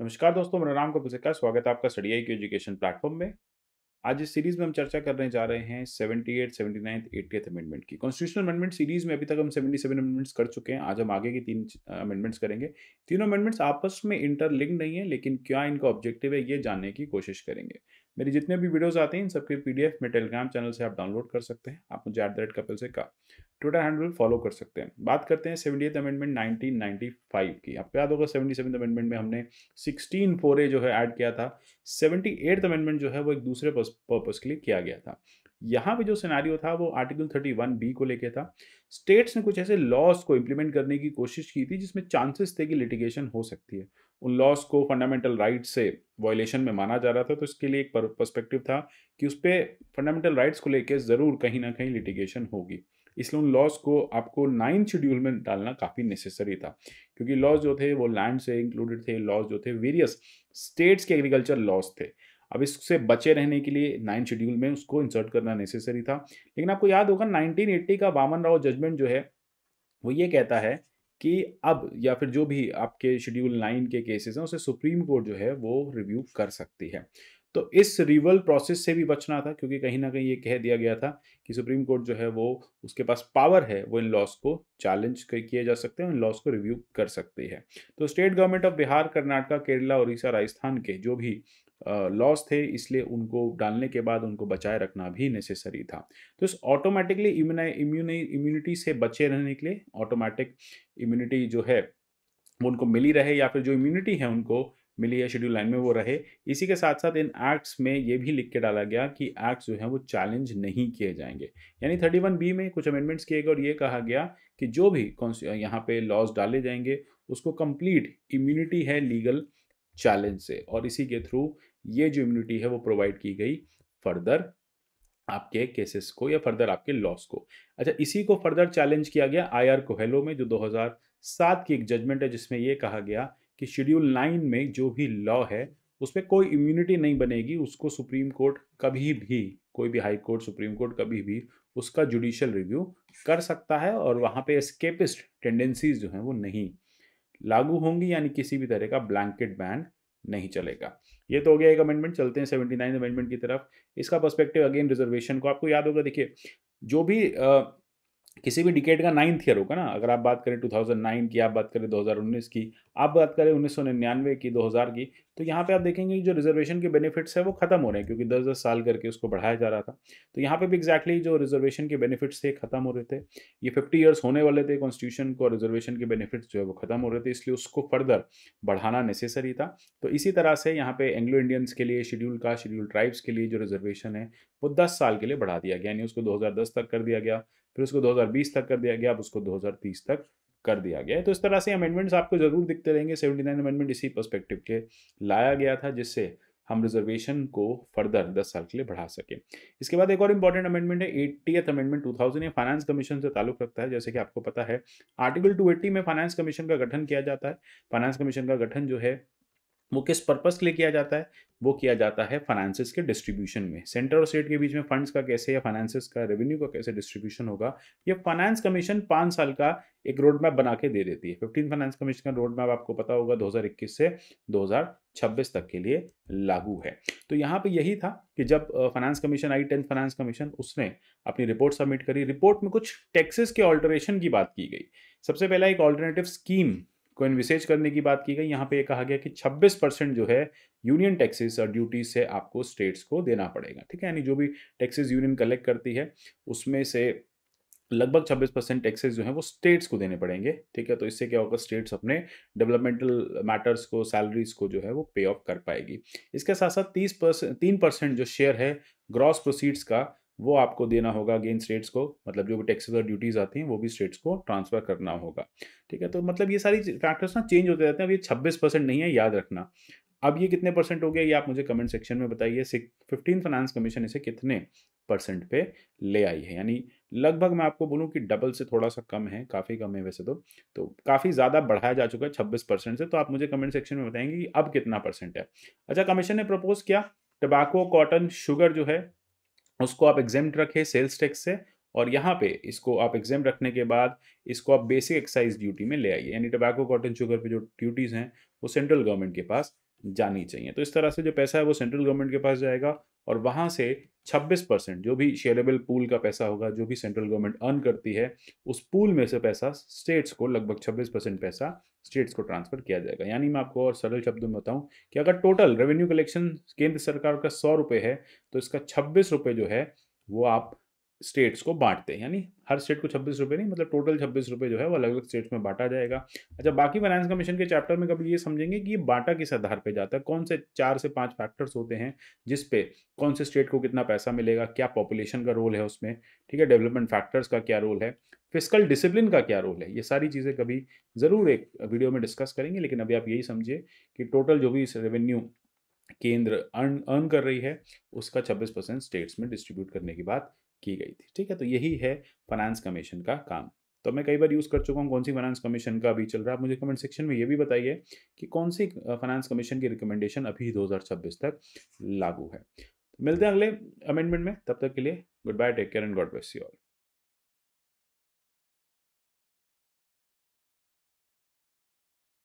नमस्कार दोस्तों मेरा नाम कपिल स्वागत है आपका स्टडी आई एजुकेशन प्लेटफॉर्म में आज इस सीरीज में हम चर्चा करने जा रहे हैं seventy eight seventy ninth eightieth amendment की कॉन्स्टिट्यूशनल अमेंडमेंट सीरीज में अभी तक हम सेवेंटी सेवन अमेंडमेंट्स कर चुके हैं आज हम आगे की तीन अमेंडमेंट्स करेंगे तीनों अमेंडमेंट्स आपस में इंटरलिंक नहीं है लेकिन क्या इनका ऑब्जेक्टिव है ये जानने की कोशिश करेंगे मेरे जितने भी वीडियोज आते हैं इन सबके पी डी में टेलीग्राम चैनल से आप डाउनलोड कर सकते हैं आप मुझे एट कपिल से का ट्विटर हैंडल फॉलो कर सकते हैं बात करते हैं सेवेंटी अमेंडमेंट 1995 की आपको याद होगा सेवेंटी सेवन अमेंडमेंट में हमने सिक्सटीन फोरे जो है ऐड किया था सेवेंटी अमेंडमेंट जो है वो एक दूसरे पर्स पर्पज़ के लिए किया गया था यहाँ पे जो सिनारियो था वो आर्टिकल थर्टी वन बी को लेके था स्टेट्स ने कुछ ऐसे लॉस को इम्प्लीमेंट करने की कोशिश की थी जिसमें चांसेस थे कि लिटिगेशन हो सकती है उन लॉस को फंडामेंटल राइट्स से वॉयलेशन में माना जा रहा था तो इसके लिए एक पर्सपेक्टिव था कि उस पर फंडामेंटल राइट्स को लेकर ज़रूर कहीं ना कहीं लिटिगेशन होगी इसलिए उन लॉस को आपको नाइन्थ शेड्यूल में डालना काफ़ी नेसेसरी था क्योंकि लॉस जो थे वो लैंड से इंक्लूडेड थे लॉस जो थे वेरियस स्टेट्स के एग्रीकल्चर लॉस थे अब इससे बचे रहने के लिए नाइन शेड्यूल में उसको इंसर्ट करना नेसेसरी था लेकिन आपको याद होगा 1980 का बामन राव जजमेंट जो है वो ये कहता है कि अब या फिर जो भी आपके शेड्यूल नाइन के केसेस हैं उसे सुप्रीम कोर्ट जो है वो रिव्यू कर सकती है तो इस रिवल प्रोसेस से भी बचना था क्योंकि कहीं ना कहीं ये कह दिया गया था कि सुप्रीम कोर्ट जो है वो उसके पास पावर है वो इन लॉस को चैलेंज किए जा सकते हैं इन लॉस को रिव्यू कर सकती है तो state government of Bihar Karnataka Kerala Orissa Rajasthan के जो भी लॉस थे इसलिए उनको डालने के बाद उनको बचाए रखना भी नेसेसरी था तो इस ऑटोमेटिकली इम्यूनिटी से बचे रहने के लिए ऑटोमेटिक इम्यूनिटी जो है वो उनको मिली रहे या फिर जो इम्यूनिटी है उनको मिली है शेड्यूल लाइन में वो रहे इसी के साथ साथ इन एक्ट्स में ये भी लिख के डाला गया कि एक्ट्स जो हैं वो चैलेंज नहीं किए जाएंगे यानी थर्टी वन बी में कुछ अमेंडमेंट्स किए गए और ये कहा गया कि जो भी कौन यहाँ पे लॉज डाले जाएंगे उसको कंप्लीट इम्यूनिटी है लीगल चैलेंज से और इसी के थ्रू ये जो इम्यूनिटी है वो प्रोवाइड की गई फर्दर आपके केसेस को या फर्दर आपके लॉस को अच्छा इसी को फर्दर चैलेंज किया गया आई आर कोहेलो में जो 2007 की एक जजमेंट है जिसमें यह कहा गया कि शेड्यूल नाइन में जो भी लॉ है उस पर कोई इम्यूनिटी नहीं बनेगी उसको सुप्रीम कोर्ट कभी भी कोई भी हाई कोर्ट सुप्रीम कोर्ट कभी भी उसका जुडिशल रिव्यू कर सकता है और वहाँ पे एस्केपिस्ट टेंडेंसीज जो हैं वो नहीं लागू होंगी यानी किसी भी तरह का ब्लैंकेट बैन नहीं चलेगा ये तो हो गया एक अमेंडमेंट चलते हैं सेवेंटी नाइन अमेंडमेंट की तरफ इसका पर्सपेक्टिव अगेन रिजर्वेशन को आपको याद होगा देखिए जो भी आ, किसी भी डिकेट का नाइन्थ ईयर होगा ना अगर आप बात करें 2009 की आप बात करें 2019 की आप बात करें 1999 की 2000 की तो यहाँ पे आप देखेंगे जो रिजर्वेशन के बेनिफिट्स है वो खत्म हो रहे हैं क्योंकि दस दस साल करके उसको बढ़ाया जा रहा था तो यहाँ पे भी एग्जैक्टली exactly जो रिजर्वेशन के बेनिफिट्स थे खत्म हो रहे थे ये फिफ्टी ईयर्स होने वाले थे कॉन्स्टिट्यूशन को रिजर्वेशन के बेनिफिट्स जो है वो खत्म हो रहे थे इसलिए उसको फर्दर बढ़ाना नेसेसरी था तो इसी तरह से यहाँ पे एंग्लो इंडियंस के लिए शेड्यूल का शेड्यूल ट्राइब्स के लिए जो रिजर्वेशन है वो दस साल के लिए बढ़ा दिया गया यानी उसको दो तक कर दिया गया फिर उसको 2020 तक कर दिया गया अब उसको 2030 तक कर दिया गया है तो इस तरह से अमेंडमेंट्स आपको ज़रूर दिखते रहेंगे सेवेंटी नाइन अमेंडमेंट इसी परस्पेक्टिव के लाया गया था जिससे हम रिजर्वेशन को फर्दर दस साल के लिए बढ़ा सकें इसके बाद एक और इंपॉर्टेंट अमेंडमेंट है eighty amendment two thousand finance commission से ताल्लुक रखता है जैसे कि आपको पता है आर्टिकल टू में फाइनेंस कमीशन का गठन किया जाता है फाइनेंस कमीशन का गठन जो है वो किस पर्पज़ के लिए किया जाता है वो किया जाता है फाइनेंसिस के डिस्ट्रीब्यूशन में सेंटर और स्टेट के बीच में फंड्स का कैसे या फाइनेंसिस का रेवेन्यू का कैसे डिस्ट्रीब्यूशन होगा ये फाइनेंस कमीशन पाँच साल का एक रोड मैप बना के दे देती है फिफ्टीन फाइनेंस कमीशन का रोड मैप आपको पता होगा 2021 से 2026 तक के लिए लागू है तो यहाँ पर यही था कि जब फाइनेंस कमीशन आई टेंथ फाइनेंस कमीशन उसने अपनी रिपोर्ट सबमिट करी रिपोर्ट में कुछ टैक्सेस के ऑल्टरेशन की बात की गई सबसे पहला एक ऑल्टरनेटिव स्कीम को इन्विसेज करने की बात की गई यहाँ पे ये कहा गया कि 26 परसेंट जो है यूनियन टैक्सेस और ड्यूटीज से आपको स्टेट्स को देना पड़ेगा ठीक है यानी जो भी टैक्सेस यूनियन कलेक्ट करती है उसमें से लगभग 26 परसेंट टैक्सेस जो है वो स्टेट्स को देने पड़ेंगे ठीक है तो इससे क्या होगा स्टेट्स अपने डेवलपमेंटल मैटर्स को सैलरीज को जो है वो पे ऑफ कर पाएगी इसके साथ साथ तीस परसेंट तीन परसेंट जो शेयर है ग्रॉस प्रोसीड्स का वो आपको देना होगा अगेन स्टेट्स को मतलब जो भी टैक्सेस और ड्यूटीज़ आती हैं वो भी स्टेट्स को ट्रांसफ़र करना होगा ठीक है तो मतलब ये सारी फैक्टर्स ना चेंज होते रहते हैं अब ये छब्बीस परसेंट नहीं है याद रखना अब ये कितने परसेंट हो गया ये आप मुझे कमेंट सेक्शन में बताइए फिफ्टीन फाइनेंस कमीशन इसे कितने परसेंट पे ले आई है यानी लगभग मैं आपको बोलूँ कि डबल से थोड़ा सा कम है काफ़ी कम है वैसे तो तो काफ़ी ज़्यादा बढ़ाया जा चुका है छब्बीस परसेंट से तो आप मुझे कमेंट सेक्शन में बताएंगे कि अब कितना परसेंट है अच्छा कमीशन ने प्रपोज किया टबाको कॉटन शुगर जो है उसको आप एग्जाम रखें सेल्स टैक्स से और यहाँ पे इसको आप एग्जाम रखने के बाद इसको आप बेसिक एक्साइज ड्यूटी में ले आइए यानी टोबैको कॉटन शुगर पे जो ड्यूटीज़ हैं वो सेंट्रल गवर्नमेंट के पास जानी चाहिए तो इस तरह से जो पैसा है वो सेंट्रल गवर्नमेंट के पास जाएगा और वहाँ से छब्बीस परसेंट जो भी शेयरेबल पूल का पैसा होगा जो भी सेंट्रल गवर्नमेंट अर्न करती है उस पूल में से पैसा स्टेट्स को लगभग छब्बीस परसेंट पैसा स्टेट्स को ट्रांसफर किया जाएगा यानी मैं आपको और सरल शब्दों में बताऊं कि अगर टोटल रेवेन्यू कलेक्शन केंद्र सरकार का सौ रुपये है तो इसका छब्बीस रुपये जो है वो आप स्टेट्स को बांटते हैं यानी हर स्टेट को छब्बीस रुपये नहीं मतलब टोटल छब्बीस रुपये जो है वो अलग अलग स्टेट्स में बांटा जाएगा अच्छा बाकी फाइनेंस कमीशन के चैप्टर में कभी ये समझेंगे कि ये बांटा किस आधार पे जाता है कौन से चार से पांच फैक्टर्स होते हैं जिस पे कौन से स्टेट को कितना पैसा मिलेगा क्या पॉपुलेशन का रोल है उसमें ठीक है डेवलपमेंट फैक्टर्स का क्या रोल है फिजिकल डिसिप्लिन का क्या रोल है ये सारी चीज़ें कभी ज़रूर एक वीडियो में डिस्कस करेंगे लेकिन अभी आप यही समझिए कि टोटल जो भी रेवेन्यू केंद्र अर्न अर्न कर रही है उसका छब्बीस परसेंट स्टेट्स में डिस्ट्रीब्यूट करने की बात की गई थी ठीक है तो यही है फाइनेंस कमीशन का काम तो मैं कई बार यूज़ कर चुका हूँ कौन सी फाइनेंस कमीशन का अभी चल रहा है आप मुझे कमेंट सेक्शन में ये भी बताइए कि कौन सी फाइनेंस कमीशन की रिकमेंडेशन अभी 2026 तक लागू है मिलते हैं अगले अमेंडमेंट में तब तक के लिए good bye take care and God bless you all